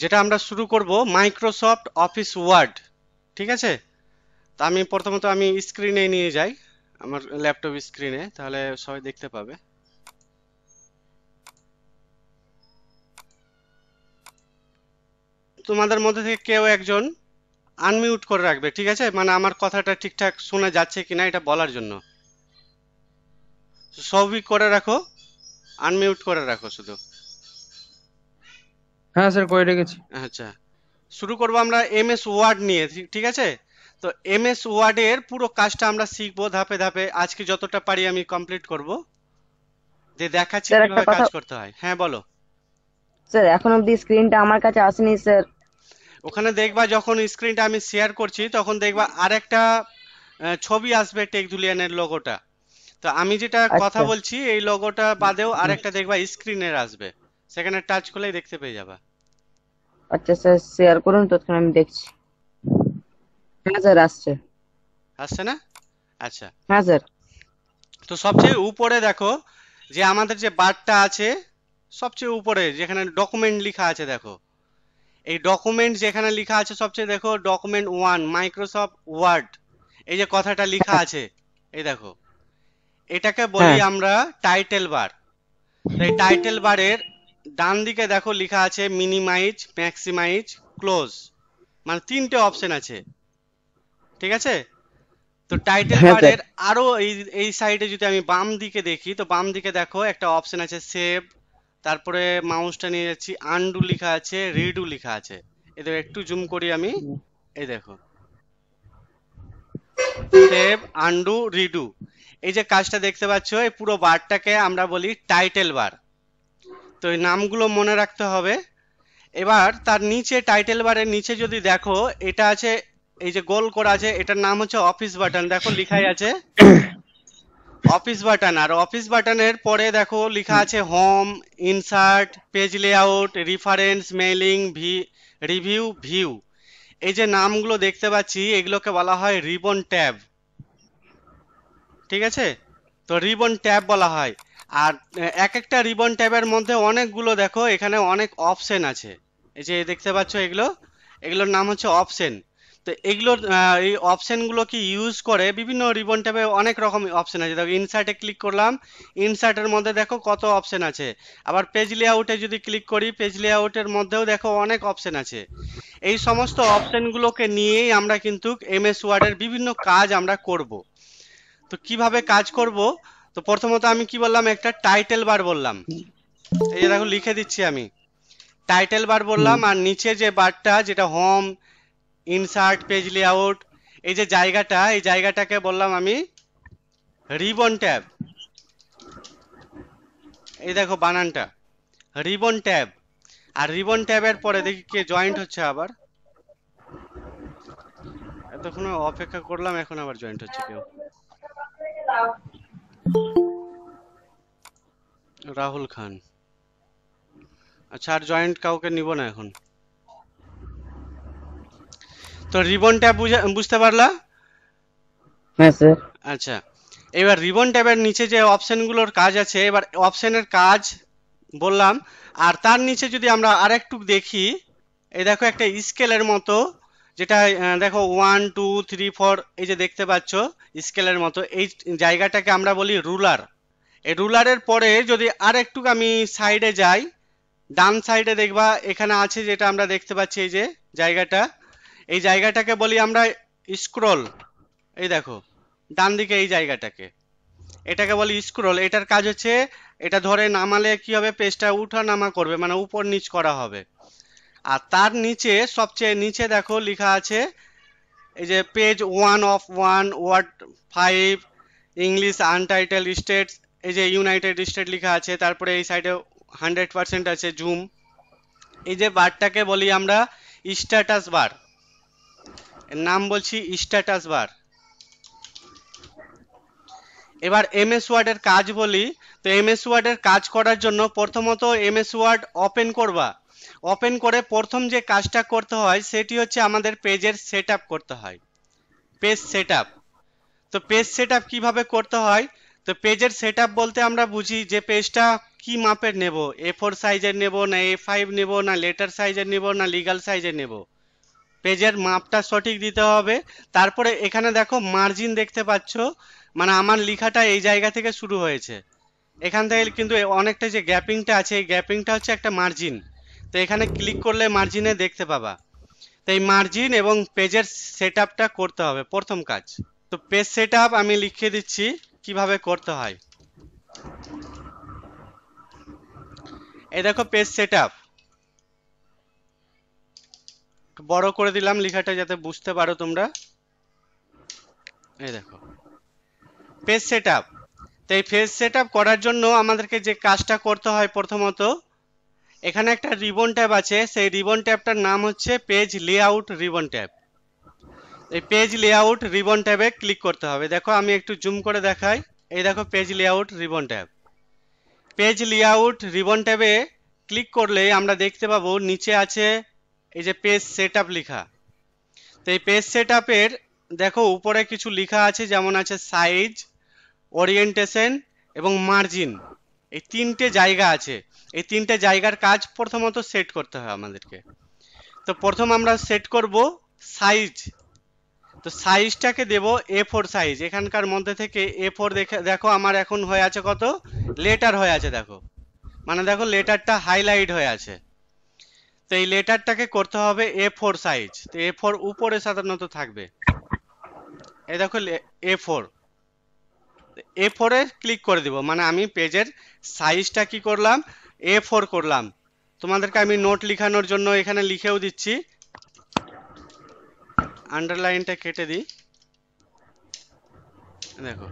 যেটা আমরা শুরু করব মাইক্রোসফট অফিস ওয়ার্ড ঠিক আছে তো আমি প্রথমত আমি স্ক্রিনে নিয়ে যাই আমার ল্যাপটপ স্ক্রিনে তাহলে সবাই দেখতে পাবে তোমাদের মধ্যে থেকে কেউ একজন আনমিউট করে রাখবে ঠিক আছে মানে আমার কথাটা ঠিকঠাক শোনা যাচ্ছে কিনা এটা বলার জন্য সবই করে রাখো আনমিউট করে রাখো শুধু হ্যাঁ স্যার করে রেখেছি আচ্ছা শুরু করব আমরা এমএস ওয়ার্ড নিয়ে ঠিক আছে তো এমএস ওয়ার্ডের পুরো কাজটা আমরা শিখবো ধাপে ধাপে আজকে যতটা পারি আমি কমপ্লিট করব যে দেখাচ্ছি কিভাবে কাজ করতে হয় হ্যাঁ বলো স্যার এখন অবধি স্ক্রিনটা আমার কাছে আসেনি স্যার ওখানে দেখবা যখন স্ক্রিনটা আমি শেয়ার করছি তখন দেখবা আরেকটা ছবি আসবে টেক টেকদুলিয়ানের লোগোটা তো আমি যেটা আচ্ছা। কথা বলছি এই লোগোটা বাদেও আরেকটা দেখবা স্ক্রিনের আসবে সেখানে টাচ করলেই দেখতে পেয়ে যাবা আচ্ছা স্যার শেয়ার করুন তৎক্ষণাৎ আমি দেখছি হ্যাঁ স্যার আসছে আসছে না আচ্ছা হ্যাঁ স্যার তো সবচেয়ে উপরে দেখো যে আমাদের যে বারটা আছে সবচেয়ে উপরে যেখানে ডকুমেন্ট লেখা আছে দেখো এই ডকুমেন্ট যেখানে লেখা আছে সবচেয়ে দেখো ডকুমেন্ট ওয়ান মাইক্রোসফট ওয়ার্ড এই যে কথাটা লেখা আছে এই দেখো এটাকে বলি হ্যাঁ। আমরা টাইটেল বার এই টাইটেল বারের ডান দিকে দেখো লেখা আছে মিনিমাইজ ম্যাক্সিমাইজ ক্লোজ মানে তিনটে অপশন আছে ঠিক আছে তো টাইটেল বারের হ্যাঁ, আরো এই এই সাইডে যদি আমি বাম দিকে দেখি তো বাম দিকে দেখো একটা অপশন আছে সেভ তারপরে মাউসটা নিয়ে যাচ্ছি আনডু লেখা আছে রিডু লেখা আছে এদের একটু জুম করি আমি এই দেখো সেভ আনডু রিডু এই যে কাজটা দেখতে পাচ্ছ এই পুরো বারটাকে আমরা বলি টাইটেল বার তো এই নামগুলো মনে রাখতে হবে এবার তার নিচে টাইটেল বারের নিচে যদি দেখো এটা আছে এই যে গোল করা আছে এটার নাম হচ্ছে অফিস বাটন দেখো লেখাই আছে অফিস বাটন আর অফিস বাটনের পরে দেখো লেখা আছে home insert page layout reference mailing ভি রিভিউ ভিউ এই যে নামগুলো দেখতে পাচ্ছি এগুলোকে বলা হয় রিবন ট্যাব ঠিক আছে তো রিবন ট্যাব বলা হয় আর এক একটা রিবন ট্যাবের মধ্যে অনেকগুলো দেখো এখানে অনেক অপশন আছে এই যে দেখতে পাচ্ছ এগুলো এগুলোর নাম হচ্ছে অপশন তো এগুলোর এই কি ইউজ করে বিভিন্ন রিবন ট্যাবে অনেক রকম অপশান আছে দেখো ইনসার্টে ক্লিক করলাম ইনসার্টের মধ্যে দেখো কত অপশান আছে আবার পেজ লেআউটে যদি ক্লিক করি পেজ লেআউটের মধ্যেও দেখো অনেক অপশান আছে এই সমস্ত অপশানগুলোকে নিয়েই আমরা কিন্তু এমএস ওয়ার্ডের বিভিন্ন কাজ আমরা করব তো কিভাবে কাজ করব তো প্রথমত আমি কি বললাম একটা টাইটেল বার বললাম এই যে দেখো লিখে দিচ্ছি আমি টাইটেল বার বললাম আর নিচে যে বারটা যেটা হোম ইনসার্ট পেজ লেআউট এই যে জায়গাটা এই জায়গাটাকে বললাম আমি রিবন ট্যাব এই দেখো বানানটা রিবন ট্যাব আর রিবন ট্যাবের পরে দেখি কে জয়েন্ট হচ্ছে আবার এতক্ষণ অপেক্ষা করলাম এখন আবার জয়েন্ট হচ্ছে কেউ রাহুল খান আচ্ছা আর জয়েন্ট কাউকে নিব না এখন তো রিবনটা বুঝতে পারলা হ্যাঁ স্যার আচ্ছা এবার রিবন ট্যাবের নিচে যে অপশনগুলোর কাজ আছে এবার অপশনের কাজ বললাম আর তার নিচে যদি আমরা আরেকটু দেখি এই দেখো একটা স্কেলের মতো যেটা দেখো ওয়ান টু থ্রি ফোর এই যে দেখতে পাচ্ছ স্কেলের মতো এই জায়গাটাকে আমরা বলি রুলার এই রুলারের পরে যদি আর একটু আমি সাইডে যাই ডান সাইডে দেখবা এখানে আছে যেটা আমরা দেখতে পাচ্ছি এই যে জায়গাটা এই জায়গাটাকে বলি আমরা স্ক্রল এই দেখো ডান দিকে এই জায়গাটাকে এটাকে বলি স্ক্রল এটার কাজ হচ্ছে এটা ধরে নামালে কি হবে পেজটা উঠা নামা করবে মানে উপর নিচ করা হবে আর তার নিচে সবচেয়ে নিচে দেখো লেখা আছে এই যে page one of one word five English untitled states এই যে ইউনাইটেড স্টেট লেখা আছে তারপরে এই সাইডে হান্ড্রেড পার্সেন্ট আছে জুম এই যে বারটাকে বলি আমরা স্ট্যাটাস বার এর নাম বলছি স্ট্যাটাস বার এবার এমএস ওয়ার্ডের কাজ বলি তো এমএস ওয়ার্ডের কাজ করার জন্য প্রথমত এমএস ওয়ার্ড ওপেন করবা ওপেন করে প্রথম যে কাজটা করতে হয় সেটি হচ্ছে আমাদের পেজের সেট করতে হয় পেজ সেট তো পেজ সেট কিভাবে করতে হয় তো পেজের সেট বলতে আমরা বুঝি যে পেজটা কি মাপের নেব এ ফোর সাইজের নেব না এ ফাইভ নেব না লেটার সাইজের নেব না লিগাল সাইজের নেব পেজের মাপটা সঠিক দিতে হবে তারপরে এখানে দেখো মার্জিন দেখতে পাচ্ছ মানে আমার লেখাটা এই জায়গা থেকে শুরু হয়েছে এখান থেকে কিন্তু অনেকটা যে গ্যাপিংটা আছে এই গ্যাপিংটা হচ্ছে একটা মার্জিন তো এখানে ক্লিক করলে মার্জিনে দেখতে পাবা তো এই মার্জিন এবং পেজের সেট করতে হবে প্রথম কাজ তো পেজ সেট আমি লিখে দিচ্ছি কিভাবে করতে হয় এই দেখো পেজ সেট বড় করে দিলাম লেখাটা যাতে বুঝতে পারো তোমরা এই দেখো পেজ সেট তো এই পেজ সেট করার জন্য আমাদেরকে যে কাজটা করতে হয় প্রথমত এখানে একটা রিবন ট্যাব আছে সেই রিবন ট্যাবটার নাম হচ্ছে পেজ লেআউট রিবন ট্যাব এই পেজ লেআউট রিবন ট্যাবে ক্লিক করতে হবে দেখো আমি একটু জুম করে দেখাই এই দেখো page layout ribbon tab page layout ribbon ট্যাবে ক্লিক করলে আমরা দেখতে পাবো নিচে আছে এই যে পেজ সেট লেখা তো এই পেজ সেট দেখো উপরে কিছু লেখা আছে যেমন আছে সাইজ ওরিয়েন্টেশন এবং মার্জিন এই তিনটে জায়গা আছে এই তিনটে জায়গার কাজ প্রথমত সেট করতে হয় আমাদেরকে তো প্রথম আমরা সেট করব সাইজ তো সাইজটাকে দেব এ ফোর সাইজ এখানকার মধ্যে থেকে এ ফোর দেখে দেখো আমার এখন হয়ে আছে কত লেটার হয়ে আছে দেখো মানে দেখো লেটারটা হাইলাইট হয়ে আছে তো এই লেটারটাকে করতে হবে এ ফোর সাইজ তো এ ফোর উপরে সাধারণত থাকবে এ দেখো এ ফোর এ ফোরে ক্লিক করে দেব মানে আমি পেজের সাইজটা কি করলাম এ ফোর করলাম তোমাদেরকে আমি নোট লিখানোর জন্য এখানে লিখেও দিচ্ছি আন্ডারলাইনটা কেটে দিই দেখো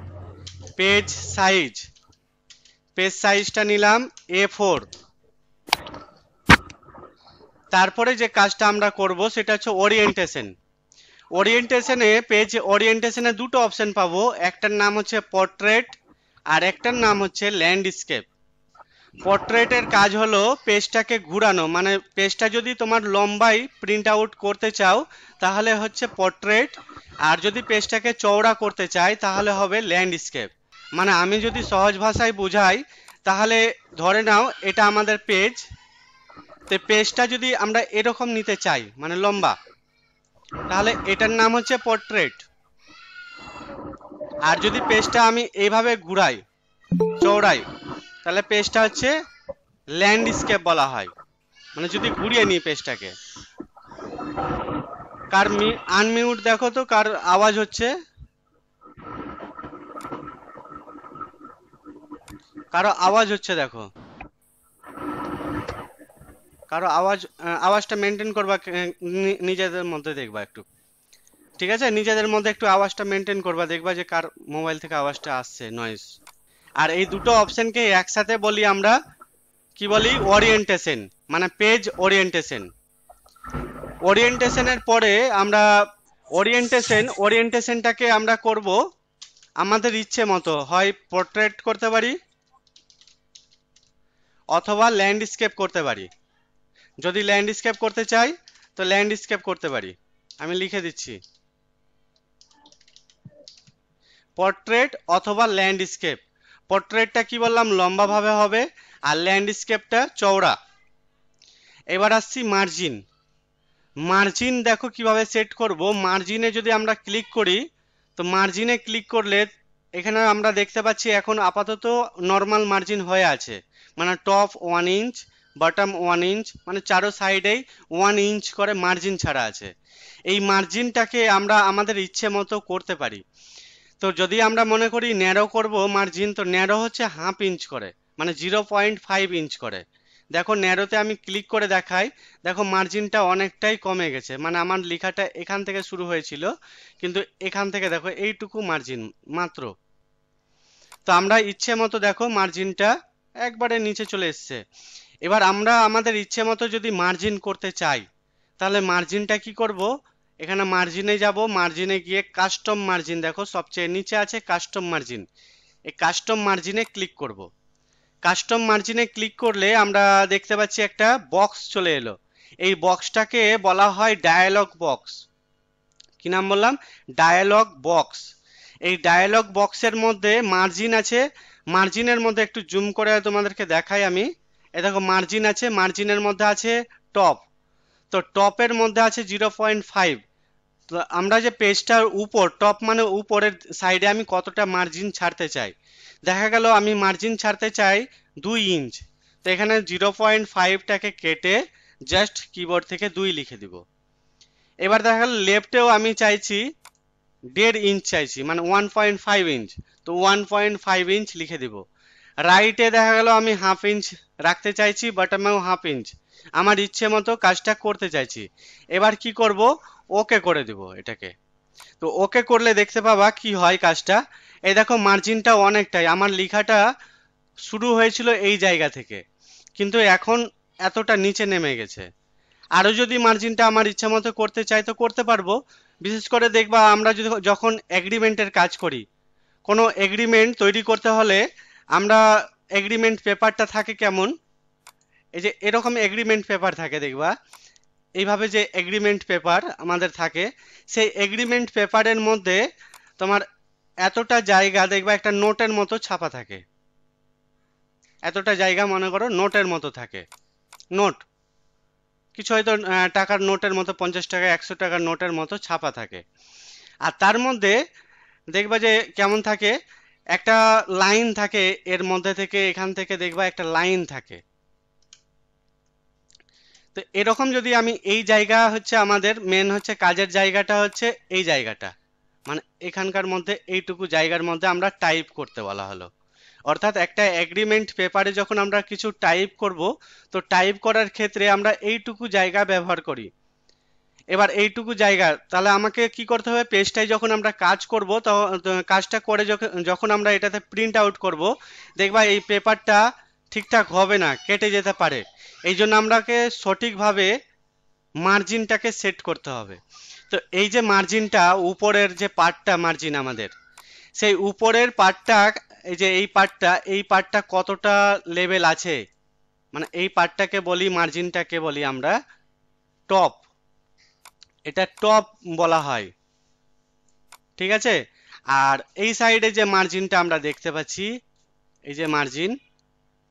পেজ সাইজ পেজ সাইজটা নিলাম এ ফোর তারপরে যে কাজটা আমরা করব সেটা হচ্ছে ওরিয়েন্টেশন ওরিয়েন্টেশনে পেজ ওরিয়েন্টেশনে দুটো অপশন পাবো একটার নাম হচ্ছে পোর্ট্রেট আর একটার নাম হচ্ছে ল্যান্ডস্কেপ পোর্ট্রেটের কাজ হলো পেজটাকে ঘুরানো মানে পেজটা যদি তোমার লম্বাই প্রিন্ট আউট করতে চাও তাহলে হচ্ছে পোর্ট্রেট আর যদি পেজটাকে চওড়া করতে চাই তাহলে হবে ল্যান্ডস্কেপ মানে আমি যদি সহজ ভাষায় বোঝাই তাহলে ধরে নাও এটা আমাদের পেজ তো পেজটা যদি আমরা এরকম নিতে চাই মানে লম্বা তাহলে এটার নাম হচ্ছে পোর্ট্রেট আর যদি পেজটা আমি এইভাবে ঘুরাই চৌড়াই তাহলে পেজটা হচ্ছে ল্যান্ডস্কেপ বলা হয় মানে যদি ঘুরিয়ে নিই পেজটাকে কার আনমিউট দেখো তো কার আওয়াজ হচ্ছে কারো আওয়াজ হচ্ছে দেখো কারো আওয়াজ আওয়াজটা মেনটেন করবা নিজেদের মধ্যে দেখবা একটু ঠিক আছে নিজেদের মধ্যে একটু আওয়াজটা মেনটেন করবা দেখবা যে কার মোবাইল থেকে আওয়াজটা আসছে নয়েজ আর এই দুটো অপশনকে একসাথে বলি আমরা কি বলি ওরিয়েন্টেশন মানে পেজ ওরিয়েন্টেশন ওরিয়েন্টেশনের পরে আমরা ওরিয়েন্টেশন ওরিয়েন্টেশনটাকে আমরা করব আমাদের ইচ্ছে মতো হয় পোর্ট্রেট করতে পারি অথবা ল্যান্ডস্কেপ করতে পারি যদি ল্যান্ডস্কেপ করতে চাই তো ল্যান্ডস্কেপ করতে পারি আমি লিখে দিচ্ছি পোর্ট্রেট অথবা ল্যান্ডস্কেপ পোর্ট্রেটটা কি বললাম লম্বাভাবে হবে আর ল্যান্ডস্কেপটা চওড়া এবার আসছি মার্জিন মার্জিন দেখো কিভাবে সেট করব মার্জিনে যদি আমরা ক্লিক করি তো মার্জিনে ক্লিক করলে এখানে আমরা দেখতে পাচ্ছি এখন আপাতত নর্মাল মার্জিন হয়ে আছে মানে top one inch bottom one inch মানে চারো সাইডেই ওয়ান ইঞ্চ করে মার্জিন ছাড়া আছে এই মার্জিনটাকে আমরা আমাদের ইচ্ছে মতো করতে পারি তো যদি আমরা মনে করি ন্যারো করব মার্জিন তো ন্যারো হচ্ছে হাফ ইঞ্চ করে মানে জিরো পয়েন্ট ফাইভ ইঞ্চ করে দেখো ন্যারোতে আমি ক্লিক করে দেখাই দেখো মার্জিনটা অনেকটাই কমে গেছে মানে আমার লেখাটা এখান থেকে শুরু হয়েছিল কিন্তু এখান থেকে দেখো এইটুকু মার্জিন মাত্র তো আমরা ইচ্ছে মতো দেখো মার্জিনটা একবারে নিচে চলে এসছে এবার আমরা আমাদের ইচ্ছে মতো যদি মার্জিন করতে চাই তাহলে মার্জিনটা কি করব এখানে মার্জিনে যাব মার্জিনে গিয়ে কাস্টম মার্জিন দেখো সবচেয়ে নিচে আছে কাস্টম মার্জিন এই কাস্টম মার্জিনে ক্লিক করব কাস্টম মার্জিনে ক্লিক করলে আমরা দেখতে পাচ্ছি একটা বক্স চলে এলো এই বক্সটাকে বলা হয় ডায়ালগ বক্স কি নাম বললাম ডায়ালগ বক্স এই ডায়ালগ বক্সের মধ্যে মার্জিন আছে মার্জিনের মধ্যে একটু জুম করে তোমাদেরকে দেখাই আমি এ দেখো মার্জিন আছে মার্জিনের মধ্যে আছে টপ তো টপের মধ্যে আছে জিরো পয়েন্ট ফাইভ তো আমরা যে পেজটার উপর টপ মানে উপরের সাইডে আমি কতটা মার্জিন ছাড়তে চাই দেখা গেল আমি মার্জিন ছাড়তে চাই দুই ইঞ্চ তো এখানে জিরো পয়েন্ট ফাইভটাকে কেটে জাস্ট কিবোর্ড থেকে দুই লিখে দিব এবার দেখা গেল লেফটেও আমি চাইছি দেড় ইঞ্চ চাইছি মানে ওয়ান পয়েন্ট ফাইভ ইঞ্চ তো ওয়ান পয়েন্ট ফাইভ ইঞ্চ লিখে দিবো রাইটে দেখা গেল আমি হাফ ইঞ্চ রাখতে চাইছি বাট আমি হাফ ইঞ্চ আমার ইচ্ছে মতো কাজটা করতে চাইছি এবার কি করব ওকে করে দেব এটাকে তো ওকে করলে দেখতে পাবা কি হয় কাজটা এই দেখো মার্জিনটা অনেকটাই আমার লেখাটা শুরু হয়েছিল এই জায়গা থেকে কিন্তু এখন এতটা নিচে নেমে গেছে আরও যদি মার্জিনটা আমার ইচ্ছা মতো করতে চাই তো করতে পারবো বিশেষ করে দেখবা আমরা যদি যখন এগ্রিমেন্টের কাজ করি কোনো এগ্রিমেন্ট তৈরি করতে হলে আমরা এগ্রিমেন্ট পেপারটা থাকে কেমন এই যে এরকম এগ্রিমেন্ট পেপার থাকে দেখবা এইভাবে যে এগ্রিমেন্ট পেপার আমাদের থাকে সেই এগ্রিমেন্ট পেপারের মধ্যে তোমার এতটা জায়গা দেখবা একটা নোটের মতো ছাপা থাকে এতটা জায়গা মনে করো নোটের মতো থাকে নোট কিছু হয়তো টাকার নোটের মতো পঞ্চাশ টাকা একশো টাকার নোটের মতো ছাপা থাকে আর তার মধ্যে দেখবা যে কেমন থাকে একটা লাইন থাকে এর মধ্যে থেকে এখান থেকে দেখবা একটা লাইন থাকে তো এরকম যদি আমি এই জায়গা হচ্ছে আমাদের মেন হচ্ছে কাজের জায়গাটা হচ্ছে এই জায়গাটা মানে এখানকার মধ্যে এইটুকু জায়গার মধ্যে আমরা টাইপ করতে বলা হলো অর্থাৎ একটা এগ্রিমেন্ট পেপারে যখন আমরা কিছু টাইপ করব তো টাইপ করার ক্ষেত্রে আমরা এইটুকু জায়গা ব্যবহার করি এবার এইটুকু জায়গা তাহলে আমাকে কি করতে হবে পেজটায় যখন আমরা কাজ করব কাজটা করে যখন আমরা এটাতে প্রিন্ট আউট করব দেখবা এই পেপারটা ঠিকঠাক হবে না কেটে যেতে পারে এই জন্য আমরাকে সঠিকভাবে মার্জিনটাকে সেট করতে হবে তো এই যে মার্জিনটা উপরের যে পার্টটা মার্জিন আমাদের সেই উপরের পার্টটা এই যে এই পার্টটা এই পার্টটা কতটা লেভেল আছে মানে এই পার্টটাকে বলি মার্জিনটাকে বলি আমরা টপ এটা টপ বলা হয় ঠিক আছে আর এই সাইডে যে মার্জিনটা আমরা দেখতে পাচ্ছি এই যে মার্জিন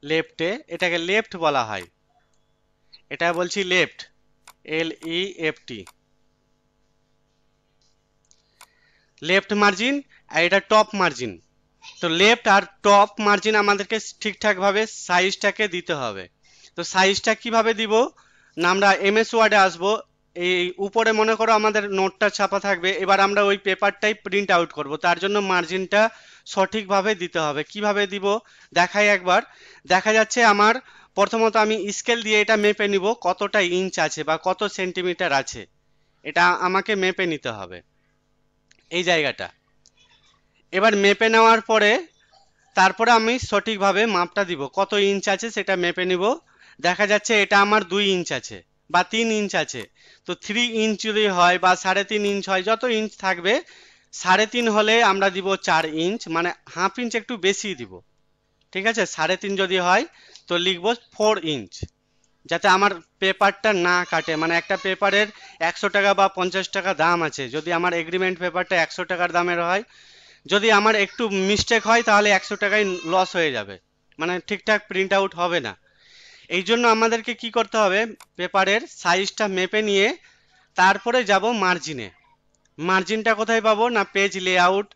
লেফটে এটাকে লেফট বলা হয় এটা বলছি left L E F T left margin আর এটা টপ মার্জিন তো লেফট আর টপ মার্জিন আমাদেরকে ঠিকঠাকভাবে সাইজটাকে দিতে হবে তো সাইজটা কিভাবে দিব না আমরা এমএস ওয়ার্ডে আসবো এই উপরে মনে করো আমাদের নোটটা ছাপা থাকবে এবার আমরা ওই পেপারটাই প্রিন্ট আউট করব তার জন্য মার্জিনটা সঠিকভাবে দিতে হবে কিভাবে দিব দেখাই একবার দেখা যাচ্ছে আমার প্রথমত আমি স্কেল দিয়ে এটা মেপে নিব কতটা ইঞ্চ আছে বা কত সেন্টিমিটার আছে এটা আমাকে মেপে নিতে হবে এই জায়গাটা এবার মেপে নেওয়ার পরে তারপরে আমি সঠিকভাবে মাপটা দিব কত ইঞ্চ আছে সেটা মেপে নিব দেখা যাচ্ছে এটা আমার দুই ইঞ্চ আছে বা তিন ইঞ্চ আছে তো থ্রি ইঞ্চ যদি হয় বা সাড়ে তিন ইঞ্চ হয় যত ইঞ্চ থাকবে সাড়ে তিন হলে আমরা দিব চার ইঞ্চ মানে হাফ ইঞ্চ একটু বেশি দিব ঠিক আছে সাড়ে তিন যদি হয় তো লিখবো ফোর ইঞ্চ যাতে আমার পেপারটা না কাটে মানে একটা পেপারের একশো টাকা বা পঞ্চাশ টাকা দাম আছে যদি আমার এগ্রিমেন্ট পেপারটা একশো টাকার দামের হয় যদি আমার একটু মিস্টেক হয় তাহলে একশো টাকায় লস হয়ে যাবে মানে ঠিকঠাক প্রিন্ট আউট হবে না এই জন্য আমাদেরকে কি করতে হবে পেপারের সাইজটা মেপে নিয়ে তারপরে যাব মার্জিনে মার্জিনটা কোথায় পাবো না পেজ লেআউট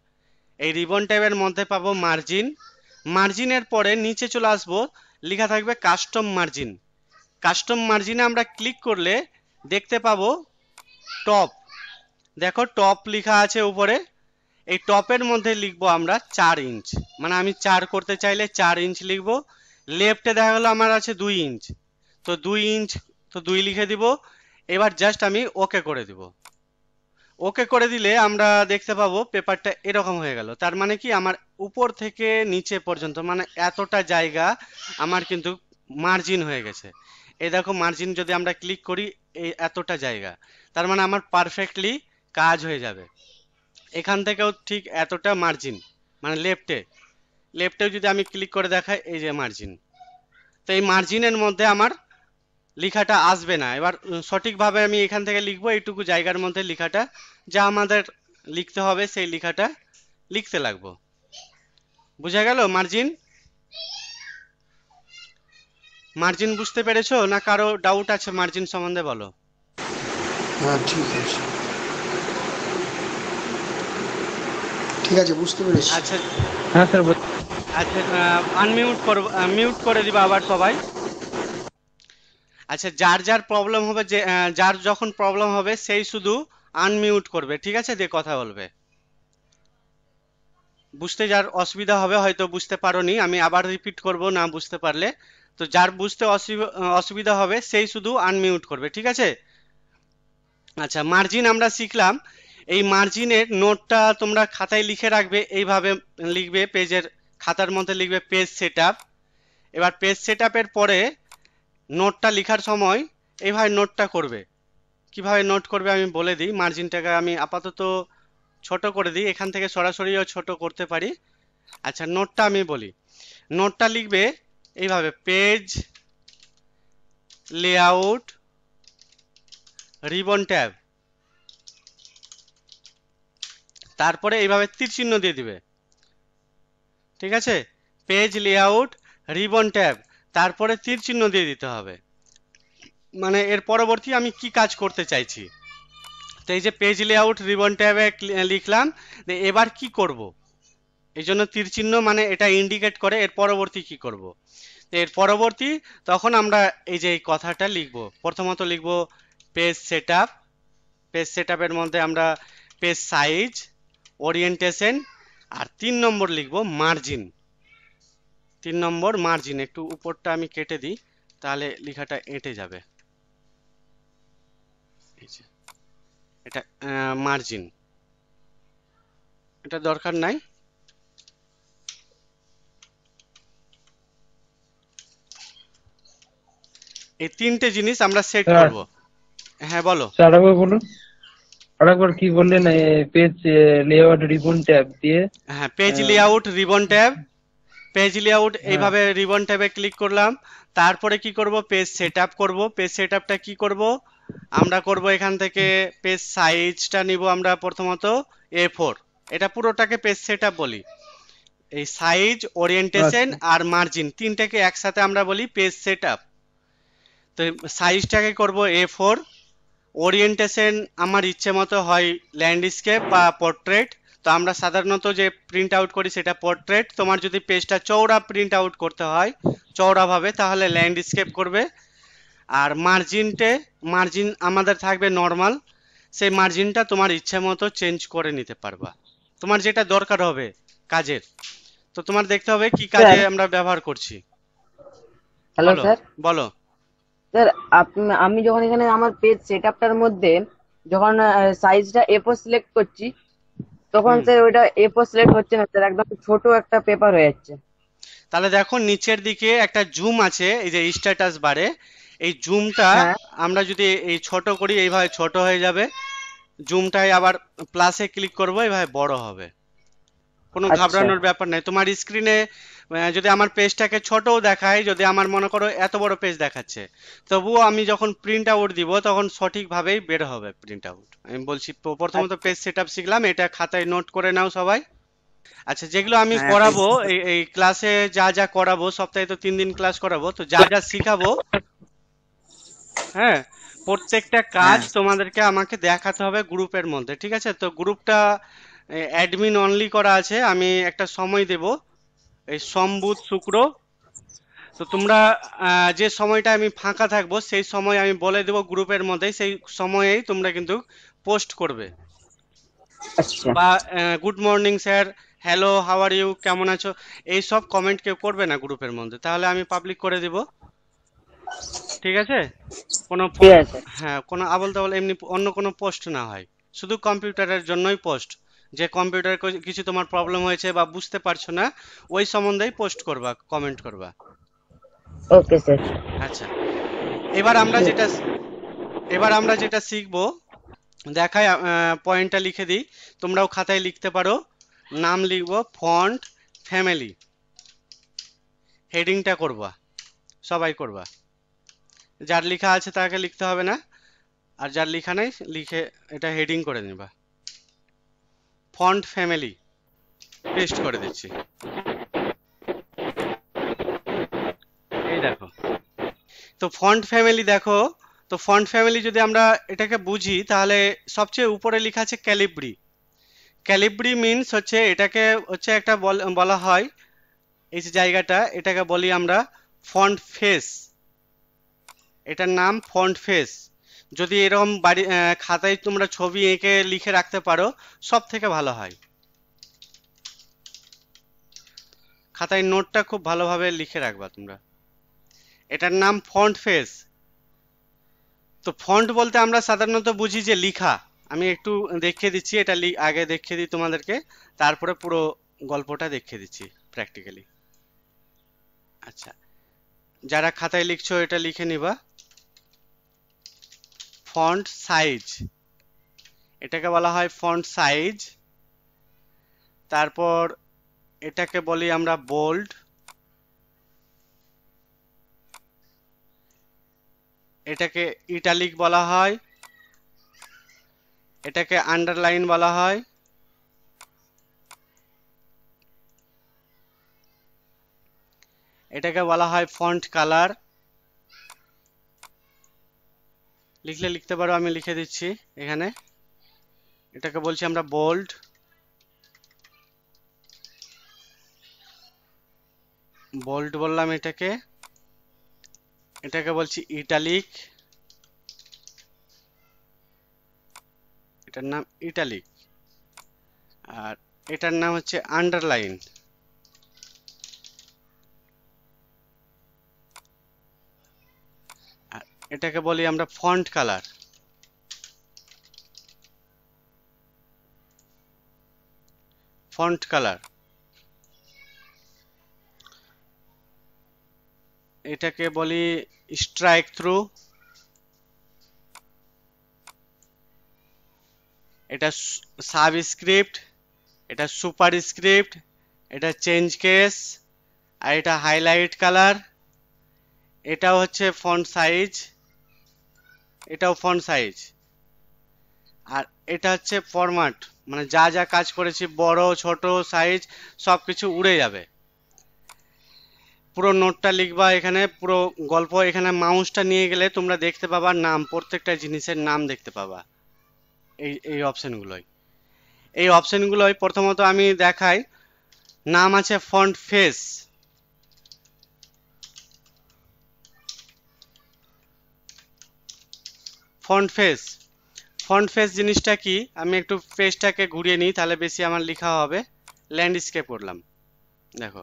এই রিবন ট্যাবের মধ্যে পাবো মার্জিন মার্জিনের পরে নিচে চলে আসবো লেখা থাকবে কাস্টম মার্জিন কাস্টম মার্জিনে আমরা ক্লিক করলে দেখতে পাবো টপ দেখো টপ লেখা আছে উপরে এই টপের মধ্যে লিখবো আমরা চার ইঞ্চ মানে আমি চার করতে চাইলে চার ইঞ্চ লিখবো লেফটে দেখা গেলো আমার আছে দুই ইঞ্চ তো দুই ইঞ্চ তো দুই লিখে দিব এবার জাস্ট আমি ওকে করে দিব ওকে করে দিলে আমরা দেখতে পাবো পেপারটা এরকম হয়ে গেল তার মানে কি আমার উপর থেকে নিচে পর্যন্ত মানে এতটা জায়গা আমার কিন্তু মার্জিন হয়ে গেছে এই দেখো মার্জিন যদি আমরা ক্লিক করি এই এতটা জায়গা তার মানে আমার পারফেক্টলি কাজ হয়ে যাবে এখান থেকেও ঠিক এতটা মার্জিন মানে লেফটে লেফটেও যদি আমি ক্লিক করে দেখাই এই যে মার্জিন তো এই মার্জিনের মধ্যে আমার লেখাটা আসবে না এবার সঠিকভাবে আমি এখান থেকে লিখবো এইটুকু জায়গার মধ্যে লিখাটা যা আমাদের লিখতে হবে সেই লেখাটা লিখতে লাগবো বুঝা গেল মার্জিন মার্জিন বুঝতে পেরেছো না কারো ডাউট আছে মার্জিন সম্বন্ধে বলো হ্যাঁ ঠিক আছে ঠিক আছে বুঝতে পেরেছি আচ্ছা হ্যাঁ স্যার আচ্ছা আনমিউট করব মিউট করে দিবা আবার সবাই আচ্ছা যার যার প্রবলেম হবে যে যার যখন প্রবলেম হবে সেই শুধু আনমিউট করবে ঠিক আছে দিয়ে কথা বলবে বুঝতে যার অসুবিধা হবে হয়তো বুঝতে পারোনি আমি আবার রিপিট করব না বুঝতে পারলে তো যার বুঝতে অসুবিধা হবে সেই শুধু আনমিউট করবে ঠিক আছে আচ্ছা মার্জিন আমরা শিখলাম এই মার্জিনের নোটটা তোমরা খাতায় লিখে রাখবে এইভাবে লিখবে পেজের খাতার মধ্যে লিখবে পেজ সেট এবার পেজ সেট পরে নোটটা লিখার সময় এইভাবে নোটটা করবে কিভাবে নোট করবে আমি বলে দিই মার্জিনটাকে আমি আপাতত ছোট করে দিই এখান থেকে সরাসরিও ছোট করতে পারি আচ্ছা নোটটা আমি বলি নোটটা লিখবে এইভাবে পেজ লেআউট রিবন ট্যাব তারপরে এইভাবে তীর চিহ্ন দিয়ে দিবে ঠিক আছে পেজ লেআউট রিবন ট্যাব তারপরে তীর চিহ্ন দিয়ে দিতে হবে মানে এর পরবর্তী আমি কি কাজ করতে চাইছি তো এই যে পেজ লেআউট রিবন ট্যাবে লিখলাম এবার কি করব। এই জন্য তীর চিহ্ন মানে এটা ইন্ডিকেট করে এর পরবর্তী কি করব। এর পরবর্তী তখন আমরা এই যে এই কথাটা লিখব প্রথমত লিখব পেজ সেট পেজ সেট মধ্যে আমরা পেজ সাইজ ওরিয়েন্টেশন আর তিন নম্বর লিখব মার্জিন তিন নম্বর মার্জিন একটু উপরটা আমি কেটে দিই তাহলে লেখাটা এঁটে যাবে এটা মার্জিন এটা দরকার নাই এই তিনটে জিনিস আমরা সেট করব হ্যাঁ বলো বলুন আরেকবার কি বললেন পেজ লেআউট রিবন ট্যাব দিয়ে হ্যাঁ page layout ribbon tab page layout এইভাবে রিবন ট্যাবে ক্লিক করলাম তারপরে কি করব পেজ সেটআপ করব পেজ সেটআপটা কি করব আমরা করব এখান থেকে পেজ সাইজটা নিব আমরা প্রথমত A4 এটা পুরোটাকে পেজ সেটআপ বলি এই সাইজ আচ্ছা। ওরিয়েন্টেশন আর মার্জিন তিনটাকে একসাথে আমরা বলি পেজ সেটআপ তো সাইজটাকে করব A4 ওরিয়েন্টেশন আমার ইচ্ছে মতো হয় ল্যান্ডস্কেপ বা পোর্ট্রেট তো আমরা সাধারণত যে প্রিন্ট আউট করি সেটা পোর্ট্রেট তোমার যদি পেজটা চৌড়া প্রিন্ট আউট করতে হয় চৌড়াভাবে তাহলে ল্যান্ডস্কেপ করবে আর মার্জিনটে মার্জিন আমাদের থাকবে নর্মাল সেই মার্জিনটা তোমার ইচ্ছে মতো চেঞ্জ করে নিতে পারবা তোমার যেটা দরকার হবে কাজের তো তোমার দেখতে হবে কি কাজে আমরা ব্যবহার করছি হ্যালো স্যার বলো স্যার আমি যখন এখানে আমার পেজ সেট আপটার মধ্যে যখন সাইজটা এফো সিলেক্ট করছি তখন স্যার ওইটা এফো সিলেক্ট হচ্ছে না স্যার একদম ছোট একটা পেপার হয়ে যাচ্ছে তাহলে দেখো নিচের দিকে একটা জুম আছে এই যে স্ট্যাটাস বারে এই জুমটা হ্যাঁ। আমরা যদি এই ছোট করি এইভাবে ছোট হয়ে যাবে জুমটায় আবার প্লাসে ক্লিক করবো এইভাবে বড় হবে কোনো আচ্ছা। ঘাবড়ানোর ব্যাপার নাই তোমার স্ক্রিনে যদি আমার পেজটাকে ছোটও দেখায় যদি আমার মনে করো এত বড় পেজ দেখাচ্ছে তবুও আমি যখন প্রিন্ট আউট দিব তখন সঠিকভাবেই বের হবে প্রিন্ট আউট আমি বলছি প্রথমত পেজ আচ্ছা। সেট শিখলাম এটা খাতায় নোট করে নাও সবাই আচ্ছা যেগুলো আমি করাবো হ্যাঁ, এই ক্লাসে যা যা করাবো সপ্তাহে তো তিন দিন ক্লাস করাবো তো যা যা শিখাবো হ্যাঁ প্রত্যেকটা কাজ হ্যাঁ। তোমাদেরকে আমাকে দেখাতে হবে গ্রুপের মধ্যে ঠিক আছে তো গ্রুপটা অ্যাডমিন অনলি করা আছে আমি একটা সময় দেব এই সোম বুধ শুক্র তো তোমরা যে সময়টা আমি ফাঁকা থাকবো সেই সময় আমি বলে দেব গ্রুপের মধ্যে সেই সময়েই তোমরা কিন্তু পোস্ট করবে আচ্ছা। বা good morning sir hello how are you কেমন আছো এই সব কমেন্ট কেউ করবে না গ্রুপের মধ্যে তাহলে আমি পাবলিক করে দেব ঠিক আছে কোনো হ্যাঁ কোনো আবল তাবল এমনি অন্য কোনো পোস্ট না হয় শুধু কম্পিউটারের জন্যই পোস্ট যে কম্পিউটার কিছু তোমার প্রবলেম হয়েছে বা বুঝতে পারছো না ওই সম্বন্ধেই পোস্ট করবা কমেন্ট করবা ওকে স্যার আচ্ছা এবার আমরা যেটা এবার আমরা যেটা শিখবো দেখায় পয়েন্টটা লিখে দিই তোমরাও খাতায় লিখতে পারো নাম লিখবো ফন্ট ফ্যামিলি হেডিংটা করবা সবাই করবা যার লেখা আছে তাকে লিখতে হবে না আর যার লেখা নাই লিখে এটা হেডিং করে নেবা ফন্ট ফ্যামিলি পেস্ট করে দিচ্ছি এই দেখো তো ফন্ট ফ্যামিলি দেখো তো ফন্ট ফ্যামিলি যদি আমরা এটাকে বুঝি তাহলে সবচেয়ে উপরে লেখা আছে ক্যালিব্রি ক্যালিব্রি মিনস হচ্ছে এটাকে হচ্ছে একটা বলা হয় এই যে জায়গাটা এটাকে বলি আমরা ফন্ট ফেস এটার নাম ফন্ট ফেস যদি এরকম বাড়ি খাতায় তোমরা ছবি এঁকে লিখে রাখতে পারো সব থেকে ভালো হয় খাতায় নোটটা খুব ভালোভাবে লিখে রাখবা তোমরা এটার নাম ফন্ট ফেস তো ফন্ট বলতে আমরা সাধারণত বুঝি যে লিখা আমি একটু দেখিয়ে দিচ্ছি এটা আগে দেখিয়ে দিই তোমাদেরকে তারপরে পুরো গল্পটা দেখিয়ে দিচ্ছি প্র্যাকটিক্যালি আচ্ছা যারা খাতায় লিখছো এটা লিখে নিবা ফন্ট সাইজ এটাকে বলা হয় ফন্ট সাইজ তারপর এটাকে বলি আমরা বোল্ড এটাকে ইটালিক বলা হয় এটাকে আন্ডারলাইন বলা হয় এটাকে বলা হয় ফন্ট কালার লিখলে লিখতে পারো আমি লিখে দিচ্ছি এখানে এটাকে বলছি আমরা বোল্ড বোল্ড বললাম এটাকে এটাকে বলছি ইটালিক এটার নাম ইটালিক আর এটার নাম হচ্ছে আন্ডারলাইন এটাকে বলি আমরা ফন্ট কালার ফন্ট কালার এটাকে বলি স্ট্রাইক থ্রু এটা সাবস্ক্রিপ্ট এটা সুপার স্ক্রিপ্ট এটা চেঞ্জ কেস আর এটা হাইলাইট কালার এটাও হচ্ছে ফন্ট সাইজ এটাও ফন্ট সাইজ আর এটা হচ্ছে ফরম্যাট মানে যা যা কাজ করেছি বড় ছোট সাইজ সব কিছু উড়ে যাবে পুরো নোটটা লিখবা এখানে পুরো গল্প এখানে মাউসটা নিয়ে গেলে তোমরা দেখতে পাবা নাম প্রত্যেকটা জিনিসের নাম দেখতে পাবা এই এই অপশানগুলোই এই অপশানগুলোই প্রথমত আমি দেখাই নাম আছে font face font face font face জিনিসটা কি আমি একটু পেজটাকে ঘুরিয়ে নিই তাহলে বেশি আমার লেখা হবে ল্যান্ডস্কেপ করলাম দেখো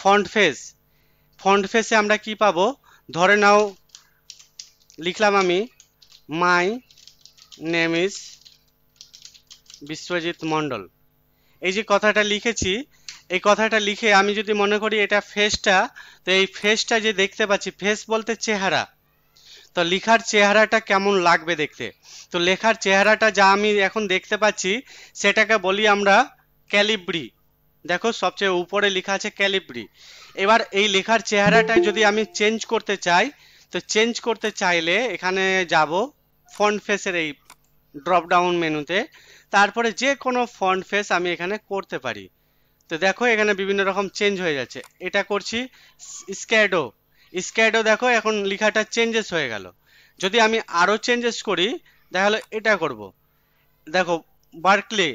ফন্ট ফেস ফন্ট ফেসে আমরা কি পাবো ধরে নাও লিখলাম আমি my name is Biswajit Mondal এই যে কথাটা লিখেছি এই কথাটা লিখে আমি যদি মনে করি এটা ফেসটা তো এই ফেসটা যে দেখতে পাচ্ছি ফেস বলতে চেহারা তো লেখার চেহারাটা কেমন লাগবে দেখতে তো লেখার চেহারাটা যা আমি এখন দেখতে পাচ্ছি সেটাকে বলি আমরা ক্যালিব্রি দেখো সবচেয়ে উপরে লেখা আছে ক্যালিব্রি এবার এই লেখার চেহারাটা যদি আমি চেঞ্জ করতে চাই তো চেঞ্জ করতে চাইলে এখানে যাব ফন্ট ফেসের এই ড্রপ ডাউন মেনুতে তারপরে যে কোনো ফন্ট ফেস আমি এখানে করতে পারি তো দেখো এখানে বিভিন্ন রকম চেঞ্জ হয়ে যাচ্ছে এটা করছি স্ক্যাডো স্ক্যাডও দেখো এখন লেখাটা চেঞ্জেস হয়ে গেল যদি আমি আরও চেঞ্জেস করি দেখা এটা করব। দেখো বার্কলে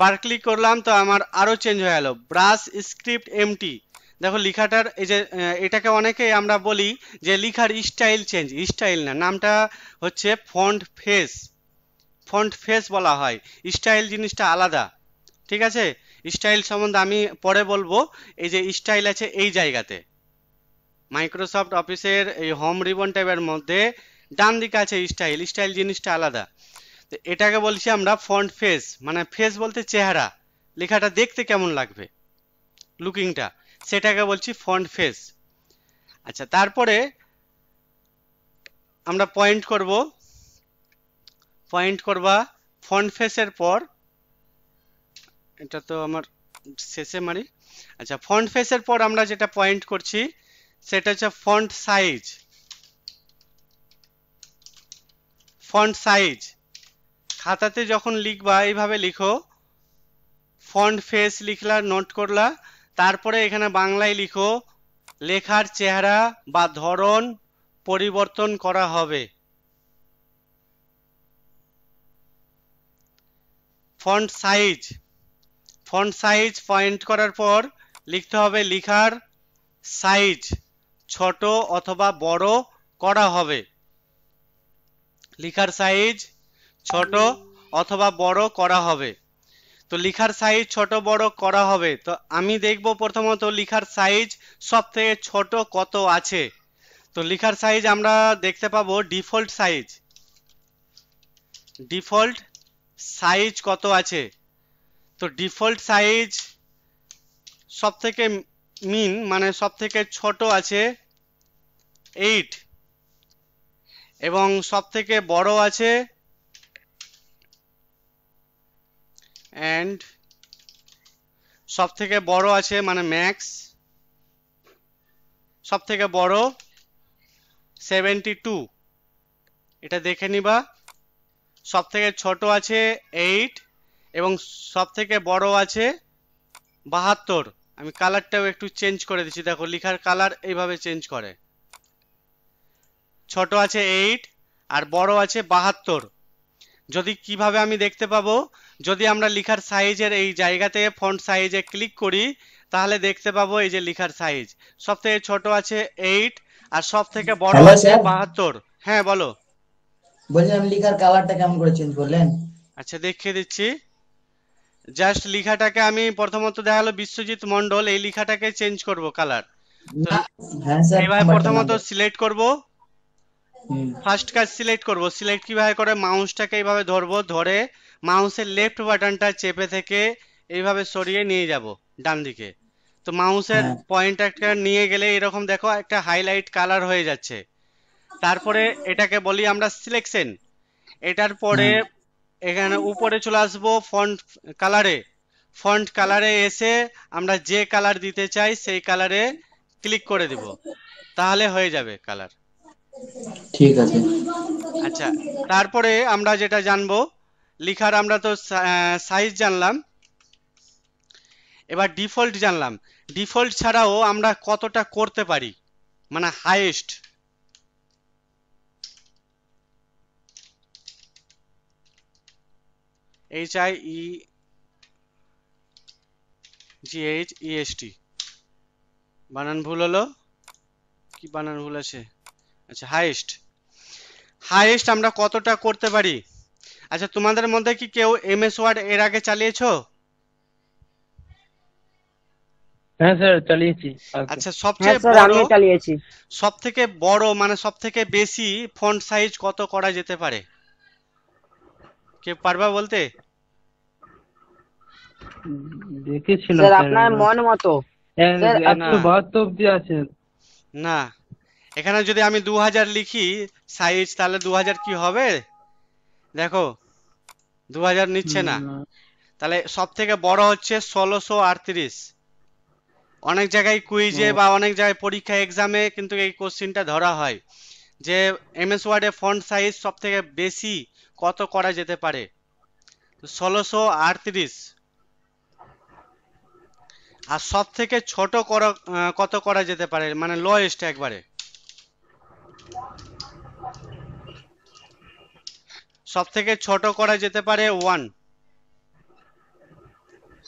বার্কলি করলাম তো আমার আরও চেঞ্জ হয়ে গেল ব্রাশ স্ক্রিপ্ট এমটি দেখো লেখাটার এই যে এটাকে অনেকে আমরা বলি যে লেখার স্টাইল চেঞ্জ স্টাইল না নামটা হচ্ছে ফন্ট ফেস ফন্ট ফেস বলা হয় স্টাইল জিনিসটা আলাদা ঠিক আছে স্টাইল সম্বন্ধে আমি পরে বলবো এই যে স্টাইল আছে এই জায়গাতে মাইক্রোসফট অফিসের এই হোম রিবন টাইপের মধ্যে ডান দিকে আছে স্টাইল স্টাইল জিনিসটা আলাদা তো এটাকে বলছি আমরা ফন্ট ফেস মানে ফেস বলতে চেহারা লেখাটা দেখতে কেমন লাগবে লুকিংটা সেটাকে বলছি ফন্ট ফেস আচ্ছা তারপরে আমরা পয়েন্ট করব পয়েন্ট করবা ফন্ট ফেসের পর এটা তো আমার শেষে মারি আচ্ছা ফন্ট ফেসের পর আমরা যেটা পয়েন্ট করছি সেটা হচ্ছে ফন্ট সাইজ ফন্ট সাইজ খাতাতে যখন লিখবা এইভাবে লিখো ফন্ট ফেস লিখলা নোট করলা তারপরে এখানে বাংলায় লিখো লেখার চেহারা বা ধরন পরিবর্তন করা হবে font size font size point করার পর লিখতে হবে লিখার সাইজ ছোট অথবা বড় করা হবে লিখার সাইজ ছোট অথবা বড় করা হবে তো লিখার সাইজ ছোট বড় করা হবে তো আমি দেখব প্রথমত লিখার সাইজ সব থেকে ছোট কত আছে তো লিখার সাইজ আমরা দেখতে পাবো ডিফল্ট সাইজ ডিফল্ট সাইজ কত আছে তো ডিফল্ট সাইজ সব থেকে মিন মানে সব থেকে ছোট আছে এইট এবং সব থেকে বড় আছে অ্যান্ড সব থেকে বড় আছে মানে ম্যাক্স সব থেকে বড় সেভেন্টি টু এটা দেখে নিবা সব থেকে ছোট আছে এইট এবং সব থেকে বড় আছে বাহাত্তর আমি কালারটাও একটু চেঞ্জ করে দিচ্ছি দেখো লিখার কালার এইভাবে চেঞ্জ করে ছোট আছে এইট আর বড় আছে বাহাত্তর যদি কিভাবে আমি দেখতে পাবো যদি আমরা লিখার সাইজের এই জায়গাতে ফন্ট সাইজে ক্লিক করি তাহলে দেখতে পাবো এই যে লিখার সাইজ সব থেকে ছোট আছে এইট আর সব থেকে বড় আছে বাহাত্তর হ্যাঁ বলো বলছিলাম লিখার কালারটা কেমন করে চেঞ্জ করলেন আচ্ছা দেখিয়ে দিচ্ছি জাস্ট লিখাটাকে আমি প্রথমত দেখালো বিশ্বজিৎ মন্ডল এই লিখাটাকে চেঞ্জ করব কালার এবার প্রথমত সিলেক্ট করব ফার্স্ট কাজ সিলেক্ট করব সিলেক্ট কিভাবে করে মাউসটাকে এইভাবে ধরবো ধরে মাউসের লেফট বাটনটা চেপে থেকে এইভাবে সরিয়ে নিয়ে যাব ডান দিকে তো মাউসের একটা হ্যাঁ। নিয়ে গেলে এরকম দেখো একটা হাইলাইট কালার হয়ে যাচ্ছে তারপরে এটাকে বলি আমরা সিলেকশন এটার পরে এখানে উপরে চলে আসবো ফন্ট কালারে ফন্ট কালারে এসে আমরা যে কালার দিতে চাই সেই কালারে ক্লিক করে দিব তাহলে হয়ে যাবে কালার ঠিক আছে আচ্ছা তারপরে আমরা যেটা জানবো লিখার আমরা তো সাইজ জানলাম এবার ডিফল্ট জানলাম ডিফল্ট ছাড়াও আমরা কতটা করতে পারি মানে highest H I E G H E S T বানান ভুল হলো কি বানান ভুল আছে আচ্ছা হাইয়েস্ট হাইয়েস্ট আমরা কতটা করতে পারি আচ্ছা তোমাদের মধ্যে কি কেউ এমএস ওয়ার্ড এর আগে চালিয়েছো হ্যাঁ স্যার আচ্ছা সবচেয়ে হ্যাঁ, বড় আমি চালিয়েছি সবথেকে বড় মানে সবথেকে বেশি ফন্ট সাইজ কত করা যেতে পারে কে পারবা বলতে দেখেছিলাম স্যার আপনার মন মতো হ্যাঁ, স্যার 172 অবধি আছে না এখানে যদি আমি দু হাজার লিখি সাইজ তাহলে দু হাজার কি হবে দেখো দু হাজার নিচ্ছে না তাহলে সব থেকে বড় হচ্ছে ষোলোশো আটত্রিশ অনেক জায়গায় কুইজে বা অনেক জায়গায় পরীক্ষা এক্সামে কিন্তু এই কোশ্চিনটা ধরা হয় যে এমএস ওয়ার্ডে ফন্ট সাইজ সব থেকে বেশি কত করা যেতে পারে ষোলোশো আটত্রিশ আর সব থেকে ছোট কত করা যেতে পারে মানে লোয়েস্ট একবারে সব থেকে ছোট করা যেতে পারে ওয়ান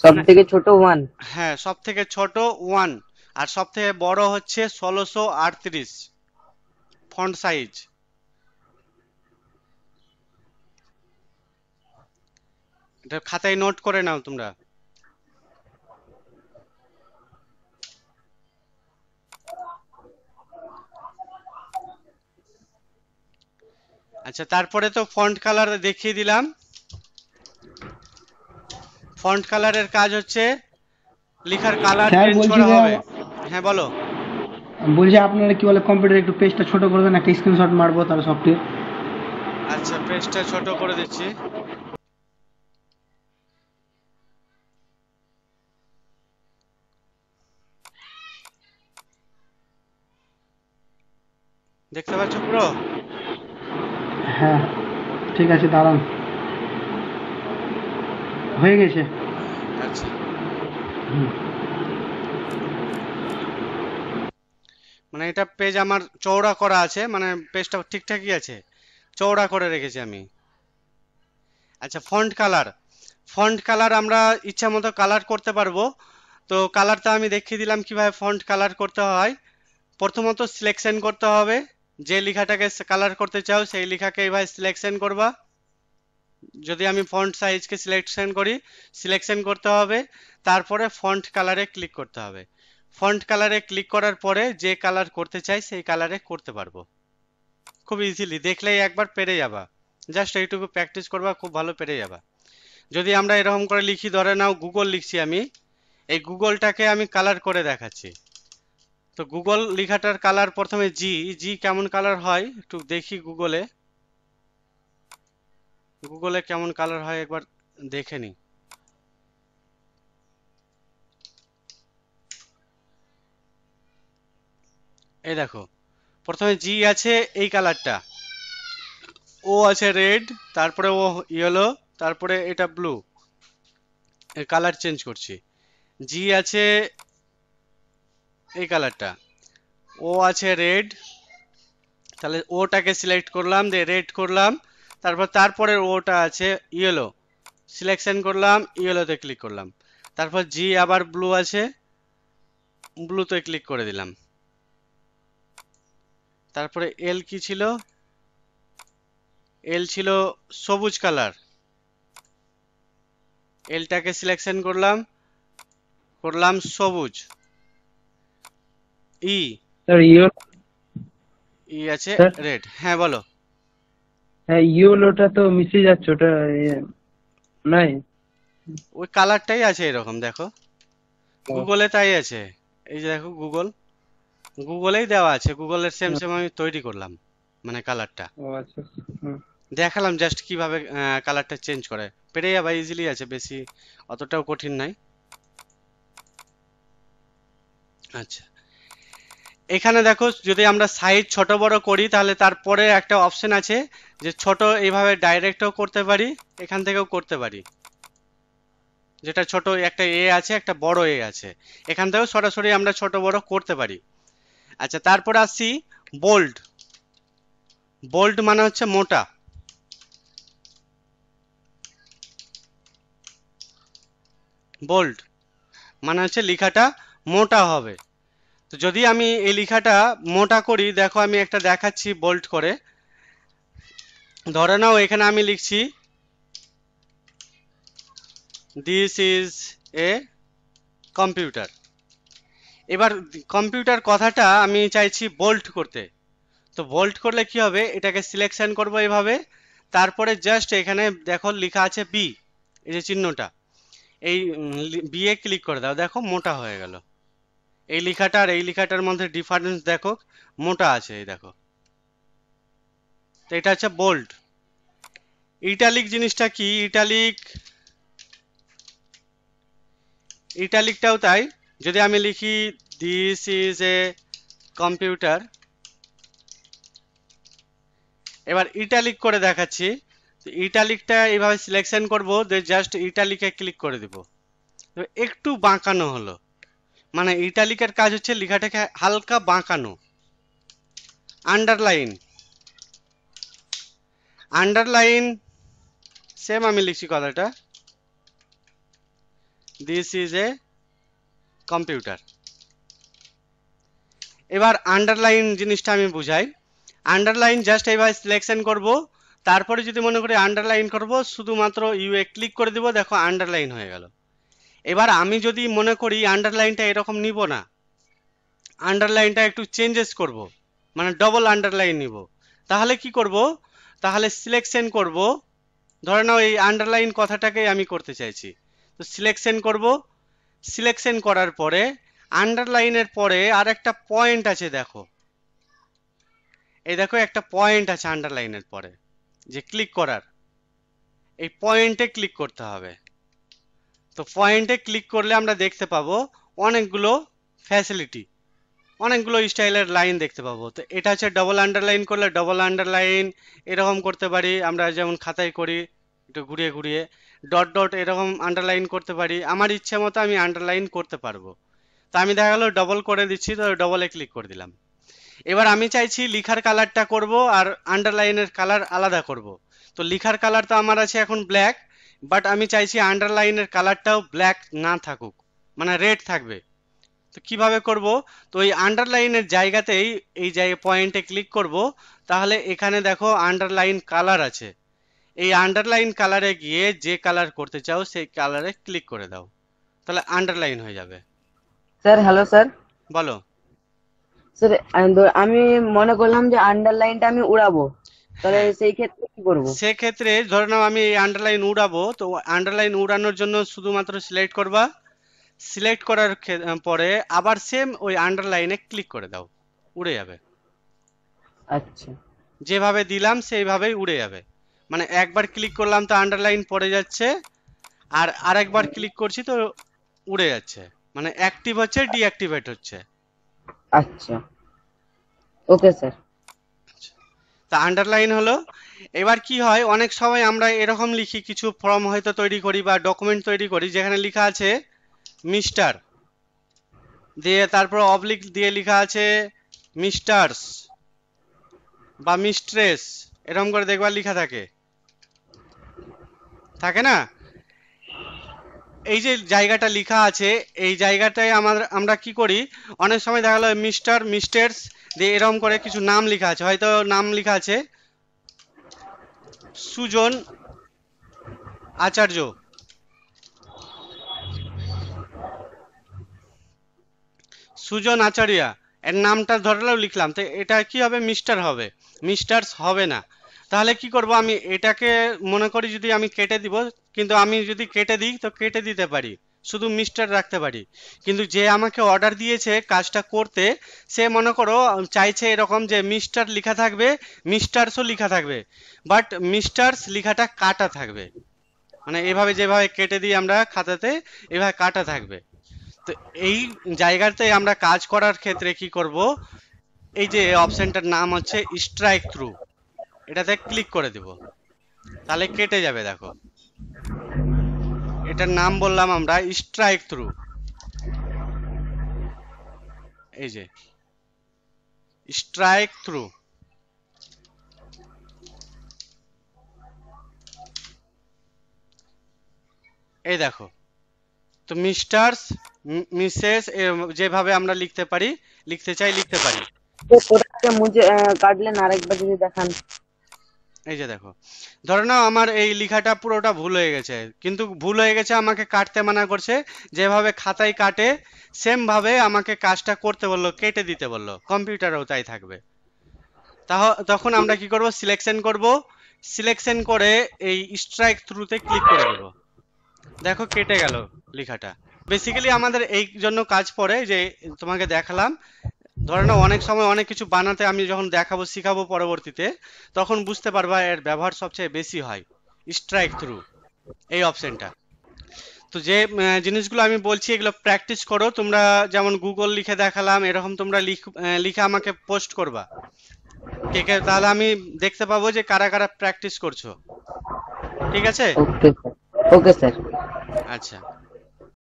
সব থেকে ছোট ওয়ান হ্যাঁ সব থেকে ছোট ওয়ান আর সব থেকে বড় হচ্ছে ষোলোশো আটত্রিশ ফন্ট সাইজ এটা খাতায় নোট করে নাও তোমরা আচ্ছা তারপরে তো ফন্ট কালার দেখিয়ে দিলাম ফন্ট কালারের কাজ হচ্ছে লেখার কালার চেঞ্জ করা হবে হ্যাঁ বলো বলছি আপনারা কি বলে কম্পিউটার একটু পেজটা ছোট করে দেন একটা স্ক্রিনশট মারবো তার সফটটি আচ্ছা পেজটা ছোট করে দিচ্ছি দেখতে পাচ্ছ পুরো হ্যাঁ ঠিক আছে দাঁড়ান হয়ে গেছে আচ্ছা। মানে এটা পেজ আমার চওড়া করা আছে মানে পেজটা ঠিকঠাকই আছে চওড়া করে রেখেছি আমি আচ্ছা ফন্ট কালার ফন্ট কালার আমরা ইচ্ছা মতো কালার করতে পারবো তো কালারটা আমি দেখিয়ে দিলাম কিভাবে ফন্ট কালার করতে হয় প্রথমত সিলেকশন করতে হবে যে লেখাটাকে কালার করতে চাও সেই লেখাকে এইভাবে সিলেকশন করবা যদি আমি ফন্ট সাইজকে সিলেকশন করি সিলেকশন করতে হবে তারপরে ফন্ট কালারে ক্লিক করতে হবে ফন্ট কালারে ক্লিক করার পরে যে কালার করতে চাই সেই কালারে করতে পারবো খুব ইজিলি দেখলেই একবার পেরে যাবা জাস্ট এইটুকু প্র্যাকটিস করবা খুব ভালো পেরে যাবা যদি আমরা এরকম করে লিখি ধরে নাও গুগল লিখছি আমি এই গুগলটাকে আমি কালার করে দেখাচ্ছি তো গুগল লেখাটার কালার প্রথমে জি জি কেমন কালার হয় একটু দেখি গুগলে গুগলে কেমন কালার হয় একবার দেখে নিই এই দেখো প্রথমে জি আছে এই কালারটা ও আছে রেড তারপরে ও ইয়েলো তারপরে এটা ব্লু এর কালার চেঞ্জ করছি জি আছে এই কালারটা ও আছে রেড তাহলে ওটাকে সিলেক্ট করলাম দিয়ে রেড করলাম তারপর তারপরের ওটা আছে ইয়েলো সিলেকশন করলাম ইয়েলোতে ক্লিক করলাম তারপর জি আবার ব্লু আছে ব্লুতে ক্লিক করে দিলাম তারপরে এল কি ছিল এল ছিল সবুজ কালার এলটাকে সিলেকশন করলাম করলাম সবুজ ই স্যার ইও ই আছে রেড হ্যাঁ বলো হ্যাঁ ইয়েলোটা তো মিশে যাচ্ছে ওটা ইয়ে নাই ওই কালারটাই আছে এরকম দেখো গুগলে তাই আছে এই যে দেখো গুগল গুগলেই দেওয়া আছে গুগলের সেম সেম আমি তৈরি করলাম মানে কালারটা আচ্ছা, দেখালাম জাস্ট কিভাবে কালারটা চেঞ্জ করে পেরে যাবা ইজিলি আছে বেশি অতটাও কঠিন নাই আচ্ছা এখানে দেখো যদি আমরা সাইজ ছোট বড় করি তাহলে তারপরে একটা অপশন আছে যে ছোট এইভাবে ডাইরেক্টও করতে পারি এখান থেকেও করতে পারি যেটা ছোট একটা এ আছে একটা বড় এ আছে এখান থেকেও সরাসরি আমরা ছোট বড় করতে পারি আচ্ছা তারপর আসছি বোল্ড বোল্ড মানে হচ্ছে মোটা বোল্ড মানে হচ্ছে লেখাটা মোটা হবে তো যদি আমি এই লেখাটা মোটা করি দেখো আমি একটা দেখাচ্ছি বোল্ট করে ধরে নাও এখানে আমি লিখছি দিস ইজ এ কম্পিউটার এবার কম্পিউটার কথাটা আমি চাইছি বোল্ট করতে তো বোল্ট করলে কি হবে এটাকে সিলেকশন করব এভাবে তারপরে জাস্ট এখানে দেখো লেখা আছে বি এই যে চিহ্নটা এই বিয়ে ক্লিক করে দাও দেখো মোটা হয়ে গেল এই লেখাটা আর এই লেখাটার মধ্যে ডিফারেন্স দেখো মোটা আছে এই দেখো এটা হচ্ছে বোল্ড ইটালিক জিনিসটা কি ইটালিক ইটালিকটাও তাই যদি আমি লিখি দিস ইজ এ কম্পিউটার এবার ইটালিক করে দেখাচ্ছি ইটালিকটা এইভাবে সিলেকশন করবো দিয়ে জাস্ট ইটালিকে ক্লিক করে দেব একটু বাঁকানো হলো মানে ইটালিকের কাজ হচ্ছে লেখাটাকে হালকা বাঁকানো আন্ডারলাইন আন্ডারলাইন সেম আমি লিখছি কথাটা দিস ইজ এ কম্পিউটার এবার আন্ডারলাইন জিনিসটা আমি বুঝাই আন্ডারলাইন জাস্ট এইভাবে সিলেকশন করব তারপরে যদি মনে করি আন্ডারলাইন করব শুধুমাত্র ইউ এ ক্লিক করে দেব দেখো আন্ডারলাইন হয়ে গেল এবার আমি যদি মনে করি আন্ডারলাইনটা এরকম নিব না আন্ডারলাইনটা একটু চেঞ্জেস করব মানে ডবল আন্ডারলাইন নিব তাহলে কি করব তাহলে সিলেকশন করব ধরে নাও এই আন্ডারলাইন কথাটাকে আমি করতে চাইছি তো সিলেকশন করব সিলেকশন করার পরে আন্ডারলাইনের পরে আর একটা পয়েন্ট আছে দেখো এই দেখো একটা পয়েন্ট আছে আন্ডারলাইনের পরে যে ক্লিক করার এই পয়েন্টে ক্লিক করতে হবে তো পয়েন্টে ক্লিক করলে আমরা দেখতে পাবো অনেকগুলো ফ্যাসিলিটি অনেকগুলো স্টাইলের লাইন দেখতে পাবো তো এটা হচ্ছে ডবল আন্ডারলাইন করলে ডবল আন্ডারলাইন এরকম করতে পারি আমরা যেমন খাতায় করি একটু ঘুরিয়ে ঘুরিয়ে ডট ডট এরকম আন্ডারলাইন করতে পারি আমার ইচ্ছে মতো আমি আন্ডারলাইন করতে পারবো তো আমি দেখা গেলো ডবল করে দিচ্ছি তো ডবলে ক্লিক করে দিলাম এবার আমি চাইছি লিখার কালারটা করব আর আন্ডারলাইনের কালার আলাদা করব তো লিখার কালার তো আমার আছে এখন ব্ল্যাক বাট আমি চাইছি আন্ডারলাইনের কালারটাও ব্ল্যাক না থাকুক মানে রেড থাকবে তো কিভাবে করব তো এই আন্ডারলাইনের জায়গাতেই এই জায়গায় পয়েন্টে ক্লিক করব তাহলে এখানে দেখো আন্ডারলাইন কালার আছে এই আন্ডারলাইন কালারে গিয়ে যে কালার করতে চাও সেই কালারে ক্লিক করে দাও তাহলে আন্ডারলাইন হয়ে যাবে স্যার হ্যালো স্যার বলো স্যার আমি মনে করলাম যে আন্ডারলাইনটা আমি উড়াবো তাহলে সেই ক্ষেত্রে কি করব সেক্ষেত্রে ধরে নাও আমি আন্ডারলাইন উড়াবো তো আন্ডারলাইন উড়ানোর জন্য শুধুমাত্র সিলেক্ট করবা সিলেক্ট করার পরে আবার সেম ওই আন্ডারলাইনে ক্লিক করে দাও উড়ে যাবে আচ্ছা যেভাবে দিলাম সেইভাবেই উড়ে যাবে মানে একবার ক্লিক করলাম তো আন্ডারলাইন পড়ে যাচ্ছে আর আরেকবার ক্লিক করছি তো উড়ে যাচ্ছে মানে অ্যাক্টিভ হচ্ছে ডিঅ্যাক্টিভেট হচ্ছে আচ্ছা ওকে স্যার তা আন্ডারলাইন হলো এবার কি হয় অনেক সময় আমরা এরকম লিখি কিছু ফর্ম হয়তো তৈরি করি বা ডকুমেন্ট তৈরি করি যেখানে লেখা আছে মিস্টার দিয়ে তারপর অবলিক দিয়ে লেখা আছে মিস্টার্স বা মিস্ট্রেস এরকম করে দেখবার লেখা থাকে থাকে না এই যে জায়গাটা লেখা আছে এই জায়গাটায় আমার আমরা কি করি অনেক সময় দেখা গেলো মিস্টার মিস্টার্স দিয়ে এরকম করে কিছু নাম লেখা আছে হয়তো নাম লেখা আছে সুজন আচার্য সুজন আচার্যা এর নামটা ধরলেও লিখলাম তো এটা কি হবে মিস্টার হবে মিস্টার্স হবে না তাহলে কি করব আমি এটাকে মনে করি যদি আমি কেটে দিব কিন্তু আমি যদি কেটে দিই তো কেটে দিতে পারি শুধু মিস্টার রাখতে পারি কিন্তু যে আমাকে অর্ডার দিয়েছে কাজটা করতে সে মনে করো চাইছে এরকম যে মিস্টার লেখা থাকবে মিস্টার্সও লেখা থাকবে বাট মিস্টার্স লেখাটা কাটা থাকবে মানে এভাবে যেভাবে কেটে দিই আমরা খাতাতে এভাবে কাটা থাকবে তো এই জায়গাতে আমরা কাজ করার ক্ষেত্রে কি করব এই যে অপশনটার নাম হচ্ছে স্ট্রাইক থ্রু এটাতে ক্লিক করে দেব তাহলে কেটে যাবে দেখো এটার নাম বললাম আমরা স্ট্রাইক থ্রু এই যে স্ট্রাইক থ্রু এই দেখো তো মিস্টার্স মিসেস যেভাবে আমরা লিখতে পারি লিখতে চাই লিখতে পারি প্রোডাক্টে মুজে কাটলেন আরেকবার যদি দেখান এই যে দেখো ধরে নাও আমার এই লেখাটা পুরোটা ভুল হয়ে গেছে কিন্তু ভুল হয়ে গেছে আমাকে কাটতে মানা করছে যেভাবে খাতায় কাটে সেমভাবে আমাকে কাজটা করতে বললো কেটে দিতে বললো কম্পিউটারেও তাই থাকবে তখন আমরা কি করব সিলেকশন করব সিলেকশন করে এই স্ট্রাইক থ্রুতে ক্লিক করে দেব দেখো কেটে গেল লেখাটা বেসিক্যালি আমাদের এই জন্য কাজ পড়ে যে তোমাকে দেখালাম ধরে নাও অনেক সময় অনেক কিছু বানাতে আমি যখন দেখাবো শিখাবো পরবর্তীতে তখন বুঝতে পারবা এর ব্যবহার সবচেয়ে বেশি হয় স্ট্রাইক থ্রু এই অপশনটা তো যে জিনিসগুলো আমি বলছি এগুলো প্র্যাকটিস করো তোমরা যেমন গুগল লিখে দেখালাম এরকম তোমরা লিখে আমাকে পোস্ট করবা ঠিক আছে তাহলে আমি দেখতে পাবো যে কারা কারা প্র্যাকটিস করছো ঠিক আছে ওকে স্যার আচ্ছা